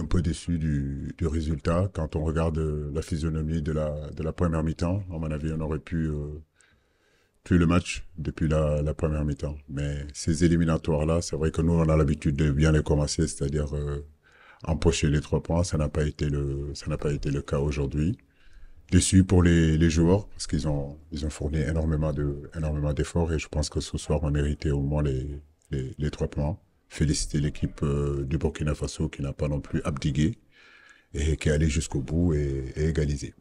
un peu déçu du, résultat. Quand on regarde euh, la physionomie de la, de la première mi-temps, à mon avis, on aurait pu euh, tuer le match depuis la, première mi-temps. Mais ces éliminatoires-là, c'est vrai que nous, on a l'habitude de bien les commencer, c'est-à-dire euh, empocher les trois points. Ça n'a pas été le, ça n'a pas été le cas aujourd'hui. Déçu pour les, les joueurs parce qu'ils ont, ils ont fourni énormément de, énormément d'efforts et je pense que ce soir, on méritait au moins les, les, les trois points féliciter l'équipe euh, du Burkina Faso qui n'a pas non plus abdigué et qui est allé jusqu'au bout et, égalisé.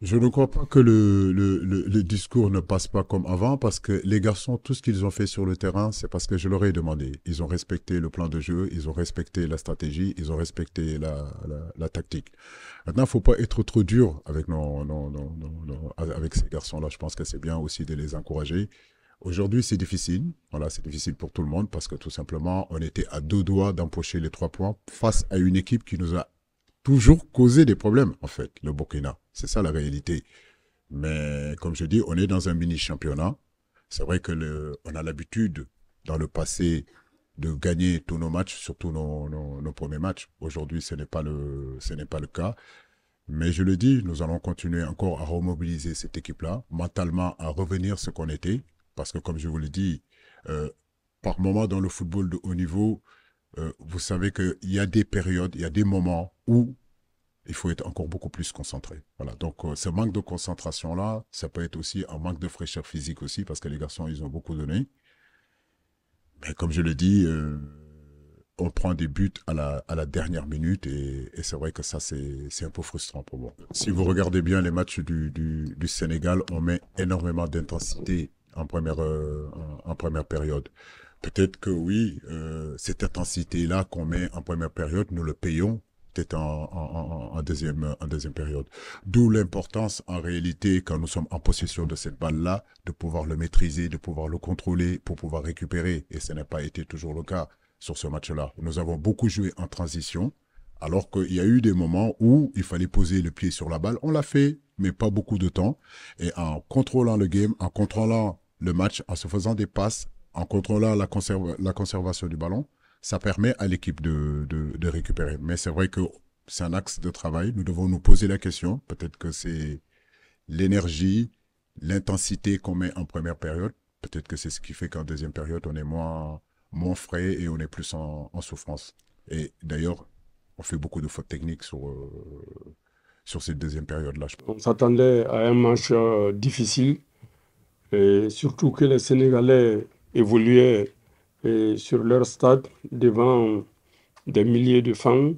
Je ne crois pas que le, discours ne passe pas comme avant parce que les garçons, tout ce qu'ils ont fait sur le terrain, c'est parce que je leur ai demandé. Ils ont respecté le plan de jeu, ils ont respecté la stratégie, ils ont respecté la, tactique. Maintenant, il ne faut pas être trop dur avec, avec ces garçons-là. Je pense que c'est bien aussi de les encourager Aujourd'hui, c'est difficile. Voilà, c'est difficile pour tout le monde parce que tout simplement, on était à deux doigts d'empocher les trois points face à une équipe qui nous a toujours causé des problèmes, en fait, le Burkina. C'est ça la réalité. Mais comme je dis, on est dans un mini-championnat. C'est vrai que on a l'habitude dans le passé de gagner tous nos matchs, surtout nos, premiers matchs. Aujourd'hui, ce n'est pas le, ce n'est pas le cas. Mais je le dis, nous allons continuer encore à remobiliser cette équipe-là, mentalement à revenir ce qu'on était, parce que comme je vous l'ai dit, euh, par moment dans le football de haut niveau, euh, vous savez qu'il y a des périodes, il y a des moments où il faut être encore beaucoup plus concentré. Voilà. Donc, euh, ce manque de concentration-là, ça peut être aussi un manque de fraîcheur physique aussi, parce que les garçons, ils ont beaucoup donné. Mais comme je l'ai dit, on prend des buts à la, dernière minute et, c'est vrai que ça, c'est un peu frustrant pour moi. Si vous regardez bien les matchs du, du Sénégal, on met énormément d'intensité en première, euh, en, première période. Peut-être que oui, euh, cette intensité-là qu'on met en première période, nous le payons peut-être en, en, deuxième, en deuxième période. D'où l'importance, en réalité, quand nous sommes en possession de cette balle-là, de pouvoir le maîtriser, de pouvoir le contrôler pour pouvoir récupérer. Et ce n'a pas été toujours le cas sur ce match-là. Nous avons beaucoup joué en transition, alors qu'il y a eu des moments où il fallait poser le pied sur la balle. On l'a fait, mais pas beaucoup de temps. Et en contrôlant le game, en contrôlant le match en se faisant des passes, en contrôlant la, la conservation du ballon. Ça permet à l'équipe de, récupérer. Mais c'est vrai que c'est un axe de travail. Nous devons nous poser la question. Peut-être que c'est l'énergie, l'intensité qu'on met en première période. Peut-être que c'est ce qui fait qu'en deuxième période, on est moins, moins frais et on est plus en, souffrance. Et d'ailleurs, on fait beaucoup de fautes techniques sur, euh, sur cette deuxième période-là. On s'attendait à un match euh, difficile surtout que les Sénégalais évoluaient sur leur stade devant des milliers de fans.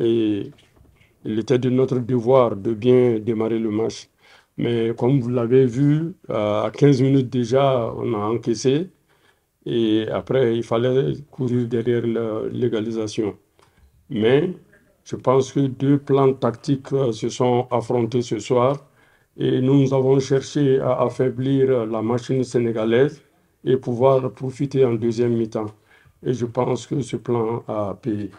Et il était de notre devoir de bien démarrer le match. Mais comme vous l'avez vu, à 15 minutes déjà, on a encaissé. Et après, il fallait courir derrière la légalisation. Mais je pense que deux plans tactiques euh, se sont affrontés ce soir. Et nous avons cherché à affaiblir la machine sénégalaise et pouvoir profiter en deuxième mi-temps. Et je pense que ce plan a payé.